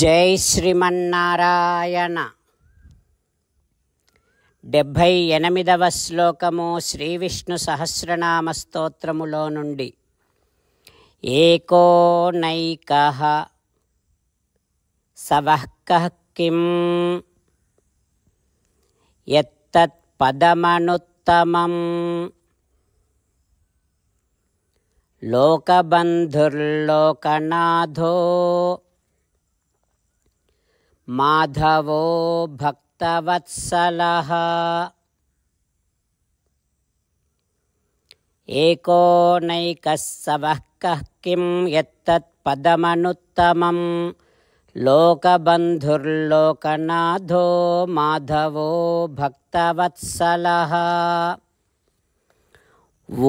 జై శ్రీమన్నారాయణ డెబ్భై ఎనిమిదవ శ్లోకము శ్రీ విష్ణు సహస్రనామ స్తోత్రములో నుండి ఏకోనైక నైక సవహ్క కిం ఎత్తత్పదమనుత్తమం లోకబంధుర్లోకనాథో माधवो भक्तवत्सलः एकोनैकः सवः कः किं यत्तत्पदमनुत्तमं लोकबन्धुर्लोकनाथो माधवो भक्तवत्सलः ॐ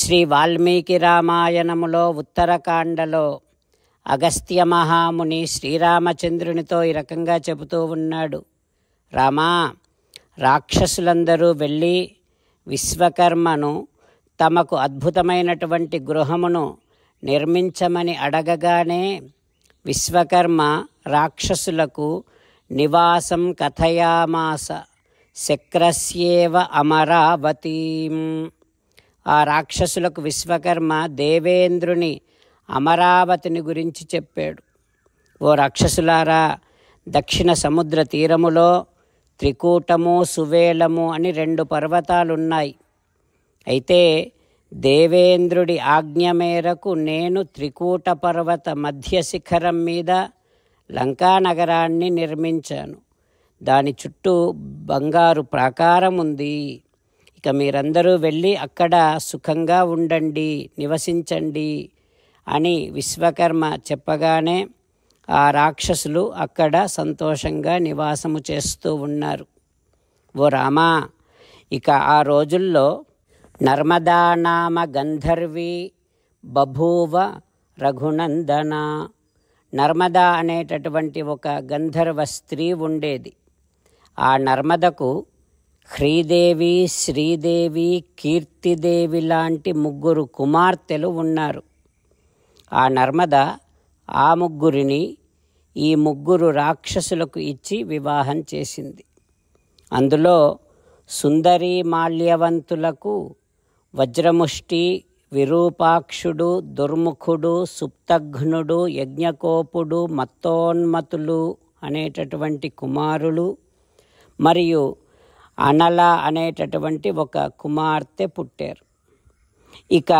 శ్రీ వాల్మీకి రామాయణములో ఉత్తరకాండలో అగస్త్య మహాముని శ్రీరామచంద్రునితో ఈ రకంగా చెబుతూ ఉన్నాడు రామా రాక్షసులందరూ వెళ్ళి విశ్వకర్మను తమకు అద్భుతమైనటువంటి గృహమును నిర్మించమని అడగగానే విశ్వకర్మ రాక్షసులకు నివాసం కథయామాస శక్రస్యేవ అమరావతీం ఆ రాక్షసులకు విశ్వకర్మ దేవేంద్రుని అమరావతిని గురించి చెప్పాడు ఓ రాక్షసులారా దక్షిణ సముద్ర తీరములో త్రికూటము సువేలము అని రెండు పర్వతాలున్నాయి అయితే దేవేంద్రుడి ఆజ్ఞ మేరకు నేను త్రికూట పర్వత మధ్య శిఖరం మీద లంకా నగరాన్ని నిర్మించాను దాని చుట్టూ బంగారు ప్రాకారం ఉంది ఇక మీరందరూ వెళ్ళి అక్కడ సుఖంగా ఉండండి నివసించండి అని విశ్వకర్మ చెప్పగానే ఆ రాక్షసులు అక్కడ సంతోషంగా నివాసము చేస్తూ ఉన్నారు ఓ రామా ఇక ఆ రోజుల్లో నర్మదా నామ గంధర్వి బభూవ రఘునందన నర్మదా అనేటటువంటి ఒక గంధర్వ స్త్రీ ఉండేది ఆ నర్మదకు శ్రీదేవి శ్రీదేవి కీర్తిదేవి లాంటి ముగ్గురు కుమార్తెలు ఉన్నారు ఆ నర్మద ఆ ముగ్గురిని ఈ ముగ్గురు రాక్షసులకు ఇచ్చి వివాహం చేసింది అందులో సుందరి మాల్యవంతులకు వజ్రముష్టి విరూపాక్షుడు దుర్ముఖుడు సుప్తఘ్నుడు యజ్ఞకోపుడు మత్తోన్మతులు అనేటటువంటి కుమారులు మరియు అనల అనేటటువంటి ఒక కుమార్తె పుట్టారు ఇక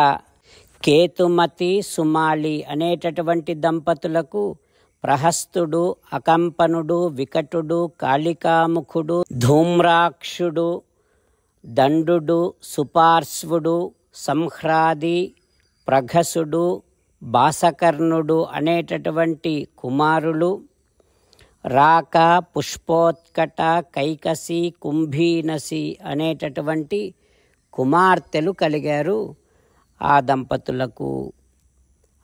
కేతుమతి సుమాలి అనేటటువంటి దంపతులకు ప్రహస్తుడు అకంపనుడు వికటుడు కాళికాముఖుడు ధూమ్రాక్షుడు దండు సుపార్శ్వుడు సంహ్రాది ప్రఘసుడు బాసకర్ణుడు అనేటటువంటి కుమారులు రాక పుష్పోత్కట కైకసి కుంభీనసి అనేటటువంటి కుమార్తెలు కలిగారు ఆ దంపతులకు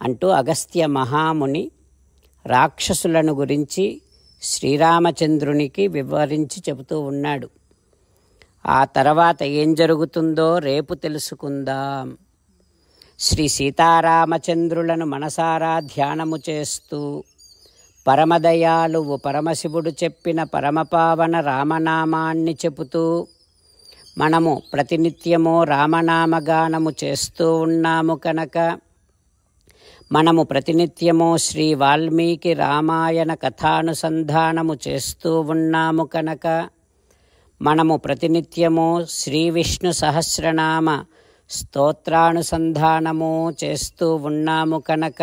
అంటూ అగస్త్య మహాముని రాక్షసులను గురించి శ్రీరామచంద్రునికి వివరించి చెబుతూ ఉన్నాడు ఆ తర్వాత ఏం జరుగుతుందో రేపు తెలుసుకుందాం శ్రీ సీతారామచంద్రులను మనసారా ధ్యానము చేస్తూ పరమదయాలువు పరమశివుడు చెప్పిన పరమపావన రామనామాన్ని చెబుతూ మనము ప్రతినిత్యము రామనామగానము చేస్తూ ఉన్నాము కనుక మనము ప్రతినిత్యము శ్రీ వాల్మీకి రామాయణ కథానుసంధానము చేస్తూ ఉన్నాము కనుక మనము ప్రతినిత్యము శ్రీ విష్ణు సహస్రనామ స్తోత్రానుసంధానము చేస్తూ ఉన్నాము కనుక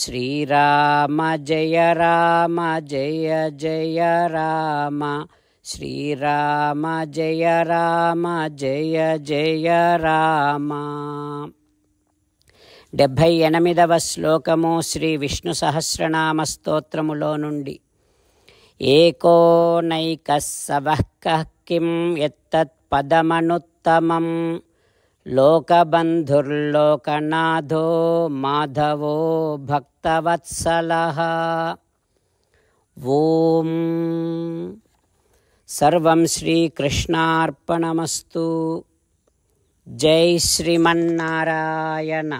శ్రీరామ జయ రామ జయ జయ రామ శ్రీరామ జయ రామ జయ జయ రామ డెబ్భై ఎనిమిదవ శ్లోకము శ్రీ విష్ణు సహస్రనామ స్తోత్రములో నుండి ఏకోనైక నైక సవః కిం ఎత్తత్ పదమనుత్తమం लोकबन्धुर्लोकनाथो माधवो भक्तवत्सल ॐ सर्वं श्रीकृष्णार्पणमस्तु जय श्रीमन्नारायण